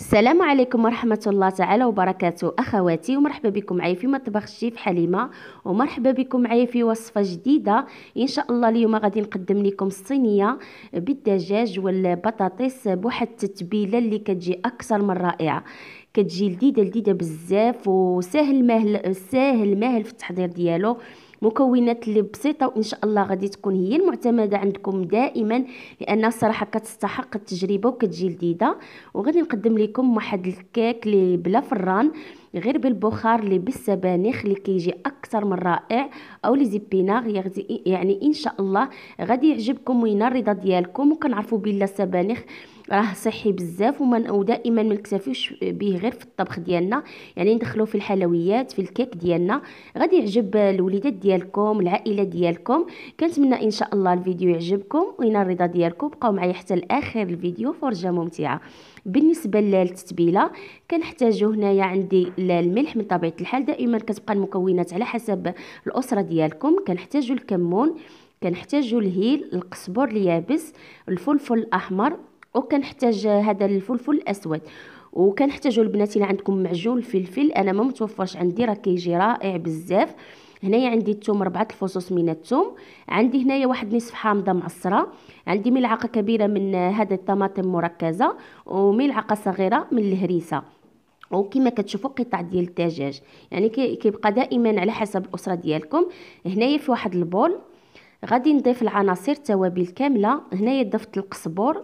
السلام عليكم ورحمة الله تعالى وبركاته أخواتي ومرحبا بكم معايا في مطبخ الشيف حليمة ومرحبا بكم معايا في وصفة جديدة إن شاء الله اليوم غادي نقدم لكم الصينية بالدجاج والبطاطس بواحد التتبيلة اللي كتجي أكثر من رائعة كتجي لذيذة لذيذة بزاف وسهل ماهل ساهل ماهل في التحضير ديالو مكونات اللي بسيطه وان شاء الله غادي تكون هي المعتمده عندكم دائما لان الصراحه كتستحق التجربه وكتجي لذيذه وغادي نقدم لكم واحد الكيك اللي بلا فران غير بالبخار اللي بالسبانخ اللي كيجي اكثر من رائع او لي زيبيناغ يعني ان شاء الله غادي يعجبكم وينال الرضا ديالكم وكنعرفوا بلا السبانخ راه صحي بزاف وما ودائما ما نكتفيوش به غير في الطبخ ديالنا يعني ندخلوه في الحلويات في الكيك ديالنا غادي يعجب الوليدات ديالكم العائله ديالكم كنتمنى ان شاء الله الفيديو يعجبكم وينال الرضا ديالكم بقاو معايا حتى لاخر الفيديو فرجه ممتعه بالنسبه للتتبيله كنحتاجو هنايا عندي الملح من طبيعه الحال دائما كتبقى المكونات على حسب الاسره ديالكم كنحتاجو الكمون كنحتاجو الهيل القزبر اليابس الفلفل الاحمر وكنحتاج هذا الفلفل الاسود وكنحتاجوا البنات الى عندكم معجون الفلفل انا ما متوفرش عندي راه كيجي رائع بزاف هنايا عندي الثوم ربعة الفصوص من الثوم عندي هنايا واحد نصف حامضه معصره عندي ملعقه كبيره من هذا الطماطم مركزه وملعقه صغيره من الهريسه وكما كتشوفوا قطع ديال الدجاج يعني كيبقى دائما على حسب الاسره ديالكم هنايا في واحد البول غادي نضيف العناصر التوابل كامله هنايا ضفت القزبر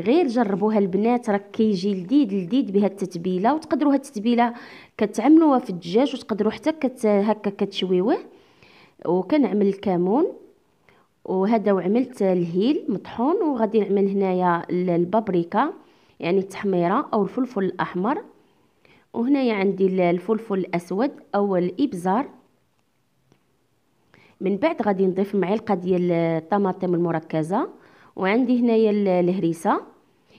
غير جربوها البنات راك كيجي لذيذ لذيذ بهاد التتبيله وتقدروا هاد التتبيله كتعملوها في الدجاج وتقدروا حتى كت هكا كتشويوه وكنعمل الكمون وهذا وعملت الهيل مطحون وغادي نعمل هنايا البابريكا يعني التحميره او الفلفل الاحمر وهنايا عندي الفلفل الاسود او الابزار من بعد غادي نضيف معلقه ديال الطماطم المركزه وعندي هنايا الهريسه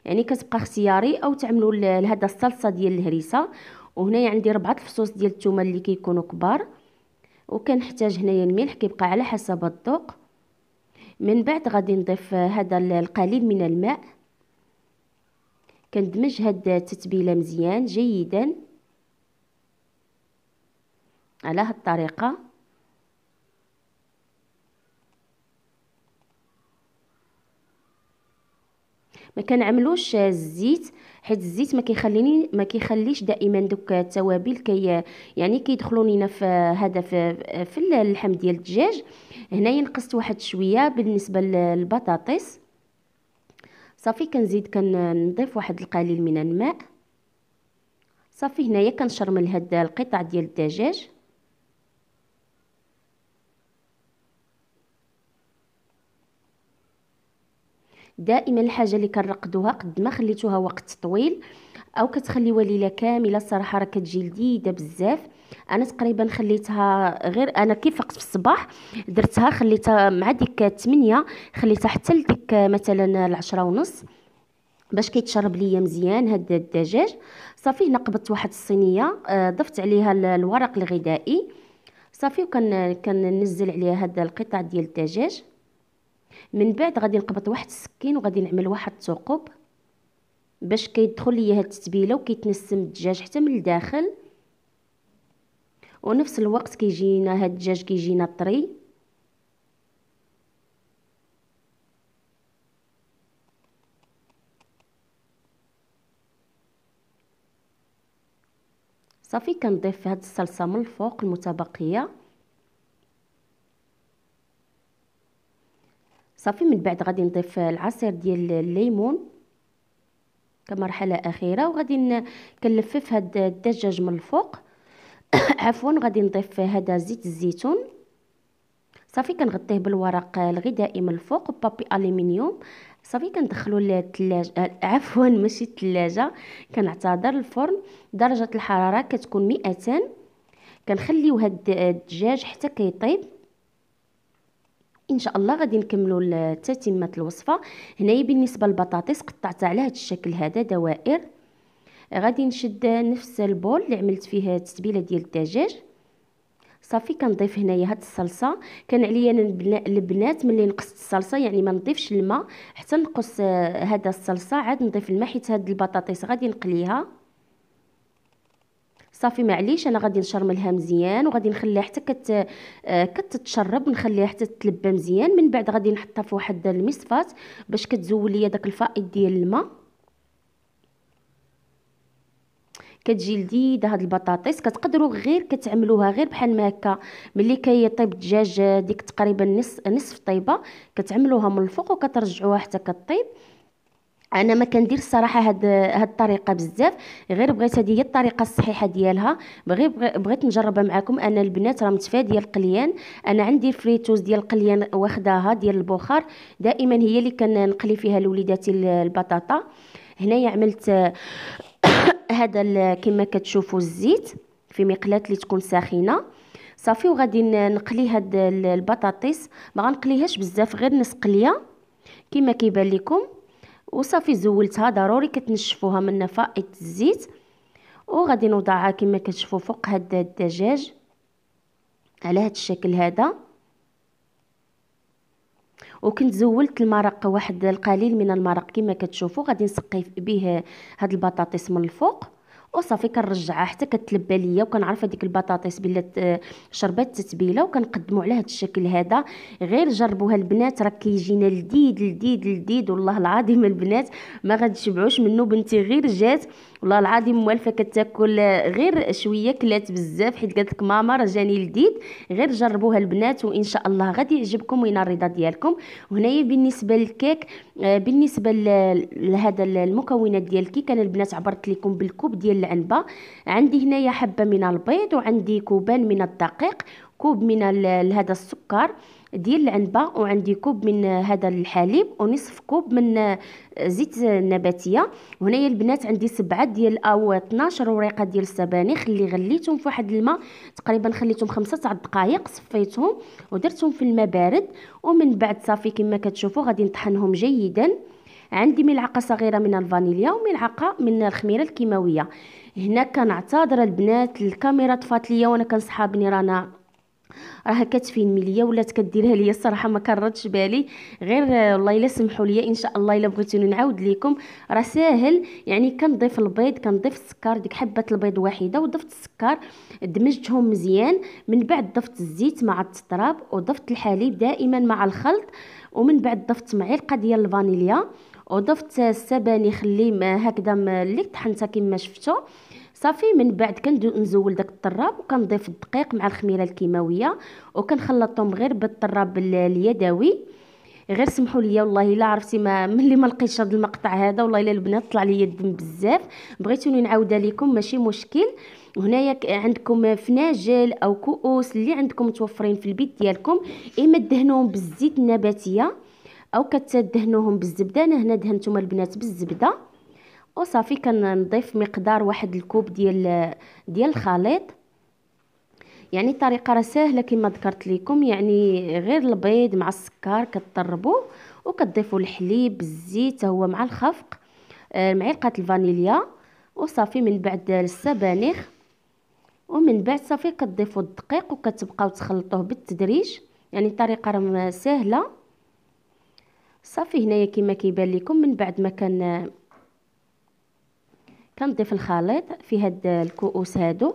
يعني كتبقى اختياري او تعملوا لهذا الصلصه ديال الهريسه وهنايا عندي ربعه الفصوص ديال الثومه اللي كيكونوا كبار وكنحتاج هنايا الملح كيبقى على حسب الذوق من بعد غادي نضيف هذا القليل من الماء كندمج هاد التتبيله مزيان جيدا على هاد الطريقه ما كنعملوش الزيت حيت الزيت ما كيخليني ما كيخليش دائما دوك التوابل كي يعني كيدخلوا لينا في هذا في, في اللحم ديال الدجاج هنايا نقصت واحد شويه بالنسبه للبطاطس صافي كنزيد كنضيف واحد القليل من الماء صافي هنايا كنشرمل هاد القطع ديال الدجاج دائما الحاجه اللي كنرقدوها قد ما خليتوها وقت طويل او كتخليوها ليله كامله الصراحه راه كتجي لذيذه بزاف انا تقريبا خليتها غير انا كيف فقت في الصباح درتها خليتها مع ديك 8 خليتها حتى لديك مثلا العشرة ونص باش كيتشرب ليا مزيان هاد الدجاج صافي هنا قبضت واحد الصينيه آه، ضفت عليها الورق الغذائي صافي وكننزل عليها هاد القطع ديال الدجاج من بعد غادي نقبط واحد السكين وغادي نعمل واحد الثقوب باش كيدخل ليا هاد التتبيله وكيتنسم الدجاج حتى من الداخل ونفس الوقت كيجينا هاد الدجاج كيجينا طري صافي كنضيف هاد الصلصه من الفوق المتبقيه صافي من بعد غادي نضيف العصير ديال الليمون كمرحله اخيره وغادي كنلفف هاد الدجاج من الفوق عفوا غادي نضيف هذا زيت الزيتون صافي كنغطيه بالورق الغذائي من الفوق بابي الومنيوم صافي كندخلو للثلاجه عفوا ماشي الثلاجه كنعتذر الفرن درجه الحراره كتكون 200 كنخليو هاد الدجاج حتى كيطيب ان شاء الله غادي نكملوا تتمه الوصفه هنايا بالنسبه للبطاطس قطعتها على هذا الشكل هذا دوائر غادي نشد نفس البول اللي عملت فيه التتبيله ديال الدجاج صافي كنضيف هنايا هاد الصلصه كان عليا البنات ملي نقصت الصلصه يعني ما نضيفش الماء حتى نقص آه، هذا الصلصه عاد نضيف الماء حيت هاد البطاطس غادي نقليها صافي معليش انا غادي نشرملها مزيان وغادي نخليها حتى كت آه، كتتشرب نخليها حتى تتلبى مزيان من بعد غادي نحطها في واحد المصفات باش كتزول ليا داك الفائض ديال الماء كتجي لذيذه هاد البطاطس كتقدروا غير كتعملوها غير بحال ما هكا ملي كيطيب الدجاج ديك تقريبا نص نصف طيبه كتعملوها من الفوق وكترجعوها حتى كطيب انا ما كندير الصراحه هاد هاد الطريقه بزاف غير بغيت هذه هي الطريقه الصحيحه ديالها بغي بغيت نجربها معكم انا البنات راه متفاديه القليان انا عندي الفريتوز ديال القليان واخداها ديال البخار دائما هي اللي كنقلي فيها لوليداتي البطاطا هنايا عملت هذا كما كتشوفوا الزيت في مقلاه اللي تكون ساخنه صافي وغادي نقلي هاد البطاطس ما غنقليهاش بزاف غير قليه كما كيبان لكم وصافي زولتها ضروري كتنشفوها من فائض الزيت وغادي نوضعها كما كتشوفوا فوق هاد الدجاج على هاد الشكل هذا وكنت زولت المرق واحد القليل من المرق كما كتشوفوا غادي نسقي به هاد البطاطس من الفوق وصافي كنرجعها حتى كتلبى ليا وكنعرف هذيك البطاطس بلات شربات تتبيله وكنقدموا على هذا الشكل هذا غير جربوها البنات راه كيجينا لذيذ لذيذ لذيذ والله العظيم البنات ما غتشبعوش منه بنتي غير جات والله العظيم موالفه كتاكل غير شويه كلات بزاف حيت قالت لك ماما راه جاني لذيذ غير جربوها البنات وان شاء الله غادي يعجبكم وينال الرضا ديالكم وهنايا بالنسبه للكيك آه، بالنسبه لهذا المكونات ديال الكيك انا البنات عبرت لكم بالكوب ديال العنبه عندي هنايا حبه من البيض وعندي كوبان من الدقيق كوب من هذا السكر ديال العنبه وعندي كوب من هذا الحليب ونصف كوب من زيت نباتيه وهنايا البنات عندي سبعة ديال او 12 وريقه ديال السبانخ اللي غليتهم في واحد الماء تقريبا خليتهم خمسة تاع الدقائق صفيتهم ودرتهم في الماء بارد ومن بعد صافي كما كتشوفوا غادي نطحنهم جيدا عندي ملعقه صغيره من الفانيليا وملعقه من الخميره الكيماويه هنا كنعتذر البنات الكاميرا طفات ليا وانا كنصحابني رانا راه كتفين ليا ولات كديرها ليا الصراحه ما كردش بالي غير والله الا سمحوا ليا ان شاء الله الا بغيتوني نعاود لكم راه ساهل يعني كنضيف البيض كنضيف السكر ديك حبه البيض واحده وضفت السكر دمجتهم مزيان من بعد ضفت الزيت مع التراب وضفت الحليب دائما مع الخلط ومن بعد ضفت معلقه ديال الفانيليا وضفت السبه اللي خليه هكذا اللي طحنتها كما شفتوا صافي من بعد كنزول داك الطراب وكنضيف الدقيق مع الخميره الكيماويه وكنخلطهم غير بالطراب اليدوي غير سمحوا لي والله الا عرفتي ما ملي ما لقيتش هذا المقطع هذا والله الا البنات طلع لي الدم بزاف بغيتوني نعاودها لكم ماشي مشكل هنايا عندكم فناجل او كؤوس اللي عندكم متوفرين في البيت ديالكم اما دهنوهم بالزيت النباتيه او كتدهنوهم بالزبده انا هنا دهنتهم البنات بالزبده وصافي كنضيف مقدار واحد الكوب ديال ديال الخليط يعني الطريقه راه سهله كما ذكرت لكم يعني غير البيض مع السكر كتطربوه وكتضيفوا الحليب الزيت هو مع الخفق آه، معلقه الفانيليا وصافي من بعد السبانخ ومن بعد صافي كتضيفوا الدقيق وكتبقاو تخلطوه بالتدريج يعني الطريقه راه سهله صافي هنايا كما كيبان لكم من بعد ما كان كنضيف الخليط في هاد الكؤوس هادو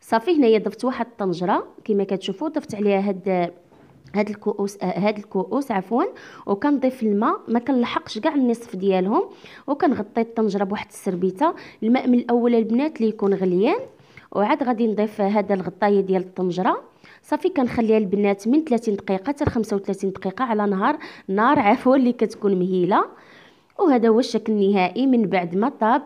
صافي هنايا ضفت واحد الطنجره كما كتشوفوا ضفت عليها هاد هاد الكؤوس آه هاد الكؤوس عفوا وكنضيف الماء ما كنلحقش كاع النصف ديالهم وكنغطي الطنجره بواحد السربيته الماء من الاول البنات اللي يكون غليان وعاد غادي نضيف هذا الغطايه ديال الطنجره صافي كنخليها البنات من 30 دقيقه حتى 35 دقيقه على نهار نار عفوا اللي كتكون مهيله وهذا هو الشكل النهائي من بعد ما طاب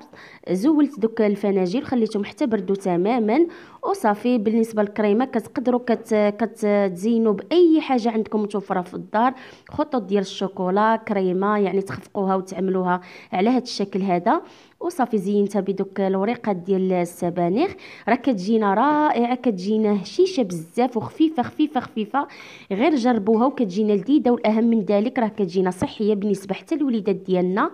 زولت دوك الفناجيل خليتهم حتى بردوا تماما وصافي بالنسبه للكريمه كتقدروا كت كتزينوا باي حاجه عندكم متوفره في الدار خطوط ديال الشوكولا كريمه يعني تخفقوها وتعملوها على هذا الشكل هذا وصافي زينتها بدوك الوريقات ديال السبانخ راه كتجينا رائعه كتجينا هشيشه بزاف وخفيفه خفيفه خفيفه غير جربوها وكتجينا لذيذه والاهم من ذلك راه كتجينا صحيه بالنسبه حتى للوليدات ديالنا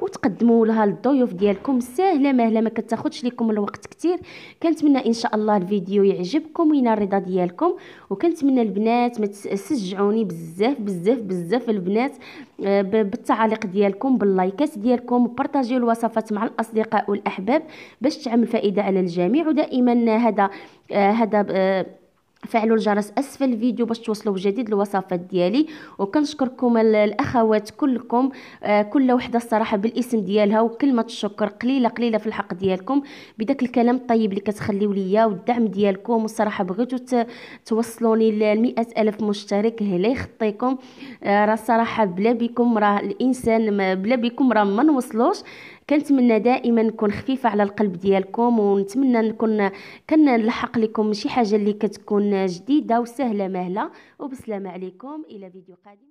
وتقدموا لها الضيوف ديالكم ساهله مهله ما كتاخذش لكم الوقت كتير كنتمنى ان شاء الله الفيديو يعجبكم وينال الرضا ديالكم وكنتمنى البنات ما تشجعوني بزاف بزاف بزاف البنات آه، بالتعاليق ديالكم باللايكات ديالكم وبارطاجيو الوصفات مع الاصدقاء والاحباب باش تعمل فائده على الجميع ودائما هذا آه، هذا آه، فعلوا الجرس اسفل الفيديو باش توصلوا بجديد الوصفات ديالي وكنشكركم الاخوات كلكم آه كل وحده الصراحه بالاسم ديالها وكلمه الشكر قليله قليله في الحق ديالكم بداك الكلام الطيب اللي كتخليو ليا والدعم ديالكم والصراحه بغيتو توصلوني ل ألف مشترك هلا يخطيكم آه راه الصراحه بلا بكم راه الانسان بلا بكم راه ما نوصلوش كنتمنى دائما نكون خفيفه على القلب ديالكم ونتمنى نكون كنلحق لكم شي حاجه اللي كتكون جديده وسهله مهله وبسلامه عليكم الى فيديو قادم